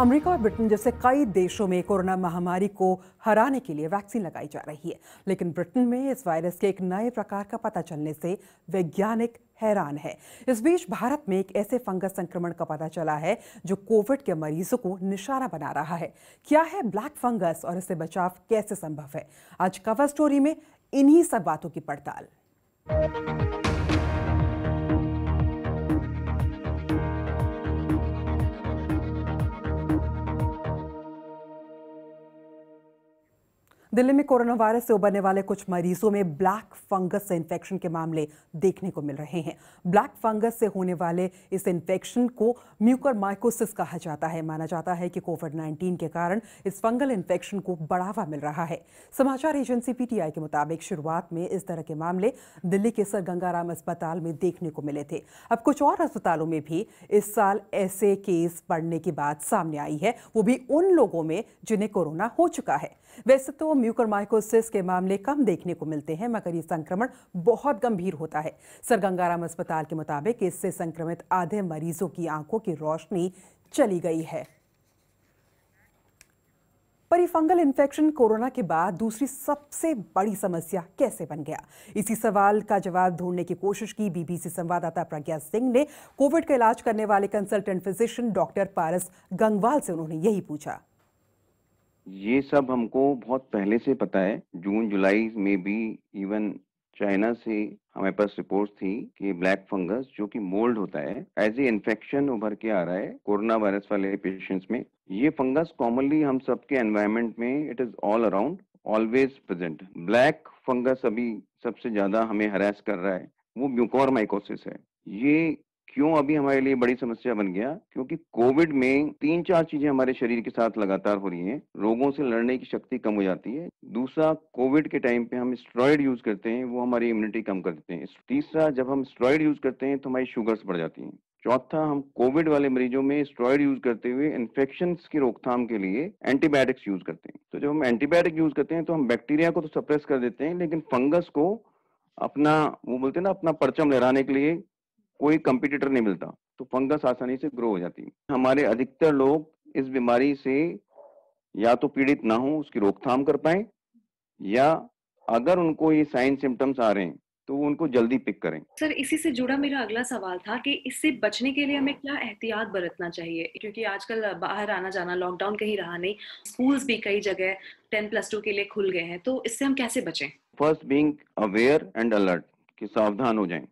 America और Britain जैसे कई देशों में कोरोना महामारी को हराने के लिए वैक्सीन लगाई जा रही है लेकिन ब्रिटेन में इस वायरस के एक नए प्रकार का पता चलने से वैज्ञानिक हैरान है इस बीच भारत में एक ऐसे फंगस संक्रमण का पता चला है जो कोविड के मरीजों को निशाना बना रहा है क्या है ब्लैक फंगस और इससे बचाव कैसे संभव है आज कवर स्टोरी में इन्हीं सब बातों की पड़ताल दिल्ली में कोरोना वायरस से उबरने वाले कुछ मरीजों में ब्लैक फंगस से इन्फेक्शन के मामले देखने को मिल रहे हैं ब्लैक फंगस से होने वाले इस इन्फेक्शन को म्यूकर माइकोसिस कहा जाता है माना जाता है कि कोविड 19 के कारण इस फंगल इन्फेक्शन को बढ़ावा मिल रहा है समाचार एजेंसी पीटीआई के मुताबिक शुरुआत में इस तरह के मामले दिल्ली के सर गंगाराम अस्पताल में देखने को मिले थे अब कुछ और अस्पतालों में भी इस साल ऐसे केस बढ़ने की बात सामने आई है वो भी उन लोगों में जिन्हें कोरोना हो चुका है वैसे तो म्यूकरमाइकोसिस के मामले कम देखने को मिलते हैं मगर ये संक्रमण बहुत गंभीर होता है सर गंगाराम अस्पताल के मुताबिक इससे संक्रमित आधे मरीजों की आंखों की रोशनी चली गई है परिफंगल इन्फेक्शन कोरोना के बाद दूसरी सबसे बड़ी समस्या कैसे बन गया इसी सवाल का जवाब ढूंढने की कोशिश की बीबीसी संवाददाता प्रज्ञा सिंह ने कोविड का इलाज करने वाले consultant physician doctor Paras Gangwal से उन्होंने यही पूछा ये सब हमको बहुत पहले से पता है जून जुलाई में भी इवन चाइना से हमारे पास रिपोर्ट थी कि ब्लैक फंगस जो कि मोल्ड होता है एज ए इन्फेक्शन उभर के आ रहा है कोरोना वायरस वाले पेशेंट्स में ये फंगस कॉमनली हम सबके एनवायरमेंट में it is all around always present black fungus अभी सबसे ज्यादा हमें हरास कर रहा है वो म्यूकोर माइकोसिस है ये क्यों अभी हमारे लिए बड़ी समस्या बन गया क्योंकि कोविड में तीन चार चीजें हमारे शरीर के साथ लगातार हो रही हैं रोगों से लड़ने की शक्ति कम हो जाती है दूसरा कोविड के टाइम पे हम स्ट्रॉइड यूज करते हैं वो हमारी इम्यूनिटी कम कर देते हैं तीसरा जब हम स्ट्रॉइड यूज करते हैं तो हमारी शुगर्स बढ़ जाती हैं चौथा हम कोविड वाले मरीजों में स्ट्रॉइड यूज करते हुए इन्फेक्शन की रोकथाम के लिए एंटीबायोटिक्स यूज करते हैं तो जब हम एंटीबायोटिक यूज करते हैं तो हम बैक्टीरिया को तो सप्रेस कर देते हैं लेकिन फंगस को अपना वो बोलते हैं ना अपना परचम लहराने के लिए कोई कंपिटिटर नहीं मिलता तो फंगस आसानी से ग्रो हो जाती हमारे अधिकतर लोग इस बीमारी से या तो पीड़ित ना हो उसकी रोकथाम कर पाए या अगर उनको ये साइन सिम्टम्स आ रहे हैं तो वो उनको जल्दी पिक करें सर इसी से जुड़ा मेरा अगला सवाल था कि इससे बचने के लिए हमें क्या एहतियात बरतना चाहिए क्योंकि आजकल बाहर आना जाना लॉकडाउन कहीं रहा नहीं स्कूल्स भी कई जगह टेन प्लस टू के लिए खुल गए हैं तो इससे हम कैसे बचें first being aware and alert कि सावधान हो जाए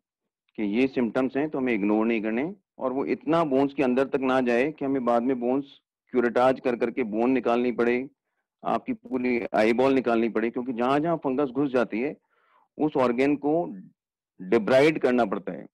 कि ये सिम्टम्स हैं तो हमें इग्नोर नहीं करने और वो इतना बोन्स के अंदर तक ना जाए कि हमें बाद में बोन्स क्यूरेटाज कर करके बोन निकालनी पड़े आपकी पूरी आईबॉल निकालनी पड़े क्योंकि जहां जहां फंगस घुस जाती है उस ऑर्गेन को डिब्राइड करना पड़ता है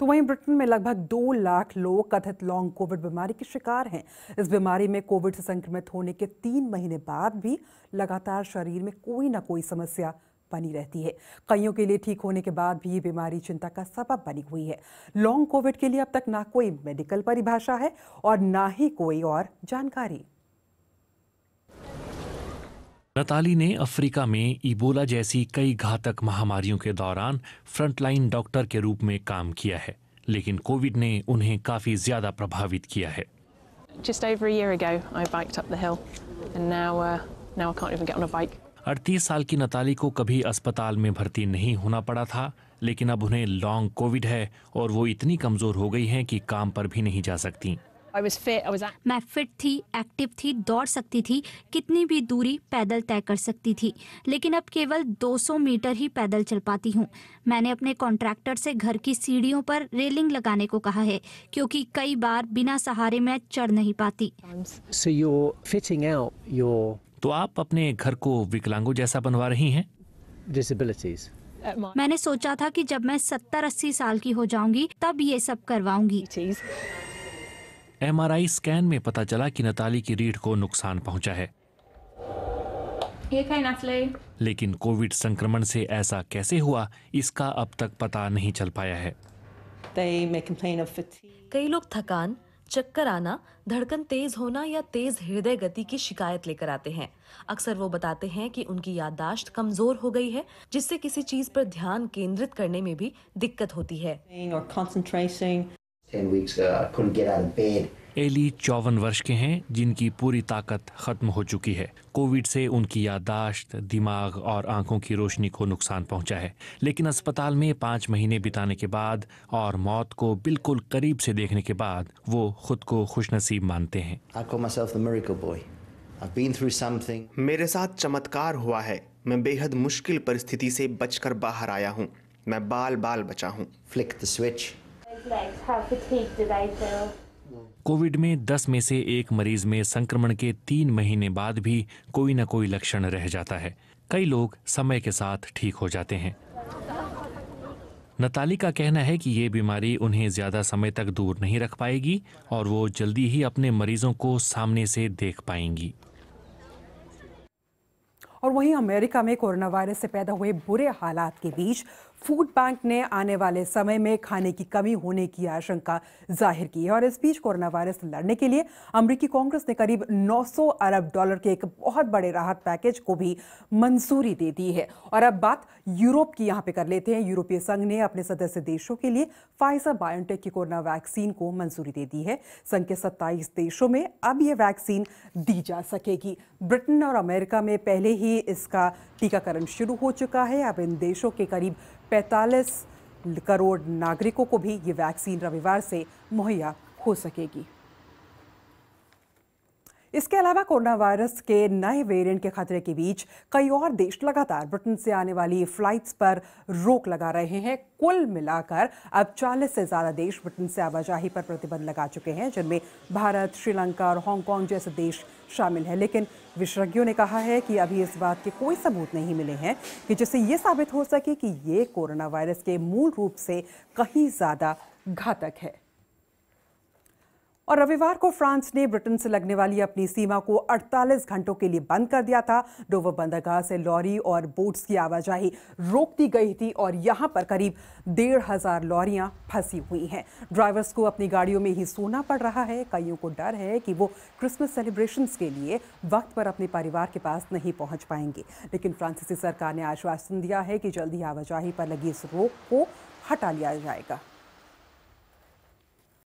तो वहीं ब्रिटेन में लगभग दो लाख लोग कथित लॉन्ग कोविड बीमारी के शिकार हैं इस बीमारी में कोविड से संक्रमित होने के तीन महीने बाद भी लगातार शरीर में कोई ना कोई समस्या बनी रहती है कईयों के लिए ठीक होने के बाद भी ये बीमारी चिंता का सबब बनी हुई है लॉन्ग कोविड के लिए अब तक ना कोई मेडिकल परिभाषा है और ना ही कोई और जानकारी नताली ने अफ्रीका में इबोला जैसी कई घातक महामारियों के दौरान फ्रंटलाइन डॉक्टर के रूप में काम किया है लेकिन कोविड ने उन्हें काफी ज्यादा प्रभावित किया है Just over a year ago, I biked up the hill, and now, uh, now I can't even get on a bike. अड़तीस साल की नताली को कभी अस्पताल में भर्ती नहीं होना पड़ा था लेकिन अब उन्हें लॉन्ग कोविड है और वो इतनी कमजोर हो गई हैं कि काम पर भी नहीं जा सकती मैं फिट थी एक्टिव थी दौड़ सकती थी कितनी भी दूरी पैदल तय कर सकती थी लेकिन अब केवल 200 मीटर ही पैदल चल पाती हूँ मैंने अपने कॉन्ट्रैक्टर से घर की सीढ़ियों पर रेलिंग लगाने को कहा है क्योंकि कई बार बिना सहारे मैं चढ़ नहीं पाती so तो आप अपने घर को विकलांगों जैसा बनवा रही हैं डिसेबिलिटीज मैंने सोचा था कि जब मैं सत्तर अस्सी साल की हो जाऊंगी तब ये सब करवाऊंगी एम स्कैन में पता चला कि नताली की रीढ़ को नुकसान पहुंचा है लेकिन कोविड संक्रमण से ऐसा कैसे हुआ इसका अब तक पता नहीं चल पाया है कई लोग थकान चक्कर आना धड़कन तेज होना या तेज हृदय गति की शिकायत लेकर आते हैं अक्सर वो बताते हैं कि उनकी याददाश्त कमजोर हो गई है जिससे किसी चीज पर ध्यान केंद्रित करने में भी दिक्कत होती है एली चौवन वर्ष के हैं जिनकी पूरी ताकत खत्म हो चुकी है कोविड से उनकी यादाश्त दिमाग और आंखों की रोशनी को नुकसान पहुंचा है लेकिन अस्पताल में पाँच महीने बिताने के बाद और मौत को बिल्कुल करीब से देखने के बाद वो खुद को खुशनसीब मानते हैं मेरे साथ चमत्कार हुआ है मैं बेहद मुश्किल परिस्थिति से बचकर बाहर आया हूँ मैं बाल बाल बचा हूँ कोविड में 10 में से एक मरीज में संक्रमण के तीन महीने बाद भी कोई न कोई लक्षण रह जाता है कई लोग समय के साथ ठीक हो जाते हैं नताली का कहना है कि ये बीमारी उन्हें ज्यादा समय तक दूर नहीं रख पाएगी और वो जल्दी ही अपने मरीजों को सामने से देख पाएंगी और वहीं अमेरिका में कोरोना वायरस से पैदा हुए बुरे हालात के बीच फूड बैंक ने आने वाले समय में खाने की कमी होने की आशंका जाहिर की है और इस बीच कोरोना वायरस से लड़ने के लिए अमरीकी कांग्रेस ने करीब 900 अरब डॉलर के एक बहुत बड़े राहत पैकेज को भी मंजूरी दे दी है और अब बात यूरोप की यहाँ पे कर लेते हैं यूरोपीय संघ ने अपने सदस्य देशों के लिए फाइजर बायोटेक की कोरोना वैक्सीन को मंजूरी दे दी है संघ के सत्ताईस देशों में अब ये वैक्सीन दी जा सकेगी ब्रिटेन और अमेरिका में पहले ही इसका टीकाकरण शुरू हो चुका है अब इन देशों के करीब 45 करोड़ नागरिकों को भी ये वैक्सीन रविवार से मुहैया हो सकेगी इसके अलावा कोरोना वायरस के नए वेरिएंट के खतरे के बीच कई और देश लगातार ब्रिटेन से आने वाली फ्लाइट्स पर रोक लगा रहे हैं कुल मिलाकर अब 40 से ज़्यादा देश ब्रिटेन से आवाजाही पर प्रतिबंध लगा चुके हैं जिनमें भारत श्रीलंका और हांगकांग जैसे देश शामिल हैं लेकिन विशेषज्ञों ने कहा है कि अभी इस बात के कोई सबूत नहीं मिले हैं कि जिससे ये साबित हो सके कि ये कोरोना वायरस के मूल रूप से कहीं ज़्यादा घातक है और रविवार को फ्रांस ने ब्रिटेन से लगने वाली अपनी सीमा को 48 घंटों के लिए बंद कर दिया था डोवर तो बंदरगाह से लॉरी और बोट्स की आवाजाही रोक दी गई थी और यहां पर करीब डेढ़ हजार लॉरियां फंसी हुई हैं ड्राइवर्स को अपनी गाड़ियों में ही सोना पड़ रहा है कईयों को डर है कि वो क्रिसमस सेलिब्रेशन के लिए वक्त पर अपने परिवार के पास नहीं पहुँच पाएंगे लेकिन फ्रांसीसी सरकार ने आश्वासन दिया है कि जल्द ही आवाजाही पर लगी इस रोक को हटा लिया जाएगा